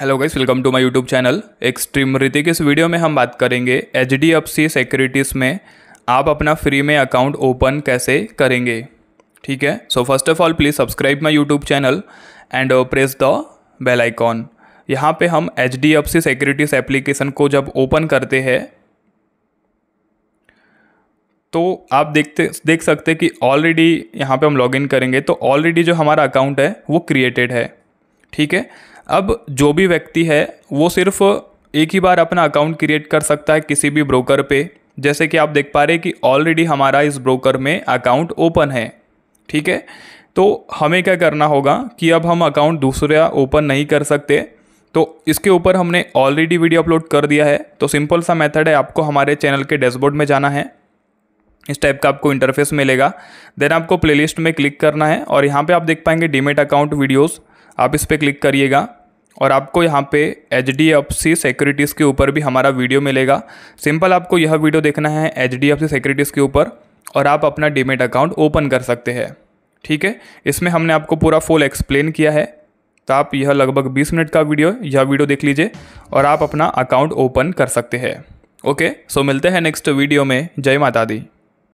hello guys welcome to my YouTube channel extreme Hrithik इस video में हम बात करेंगे H D F C securities में आप अपना फ्री में अकाउंट ओपन कैसे करेंगे ठीक है so first of all please subscribe my YouTube channel and press the bell icon यहाँ पे हम H D F C securities application को जब ओपन करते हैं तो आप देखते देख सकते कि ऑलरेडी यहाँ पे हम इन करेंगे तो ऑलरेडी जो हमारा अकाउंट है वो क्रिएटेड है ठीक है अब जो भी व्यक्ति है वो सिर्फ एक ही बार अपना अकाउंट क्रिएट कर सकता है किसी भी ब्रोकर पे जैसे कि आप देख पा रहे हैं कि ऑलरेडी हमारा इस ब्रोकर में अकाउंट ओपन है ठीक है तो हमें क्या करना होगा कि अब हम अकाउंट दूसरा ओपन नहीं कर सकते तो इसके ऊपर हमने ऑलरेडी वीडियो अपलोड कर दिया है तो सिंपल सा मेथड है आपको हमारे चैनल के डैशबोर्ड में जाना है इस टाइप का आपको इंटरफेस मिलेगा देन आपको प्लेलिस्ट में क्लिक करना है और यहाँ पे आप देख पाएंगे डीमेट अकाउंट वीडियोज़ आप इस पर क्लिक करिएगा और आपको यहाँ पे H D F C securities के ऊपर भी हमारा वीडियो मिलेगा सिंपल आपको यह वीडियो देखना है H D F C securities के ऊपर और आप अपना डीमेट अकाउंट ओपन कर सकते हैं ठीक है इसमें हमने आपको पूरा फुल एक्सप्लेन किया है तो आप यह लगभग 20 मिनट का वीडियो यह वीडियो देख लीजिए और आप अपना अकाउंट ओपन कर सकते हैं ओके सो मिलते हैं नेक्स्ट वीडियो में जय माता दी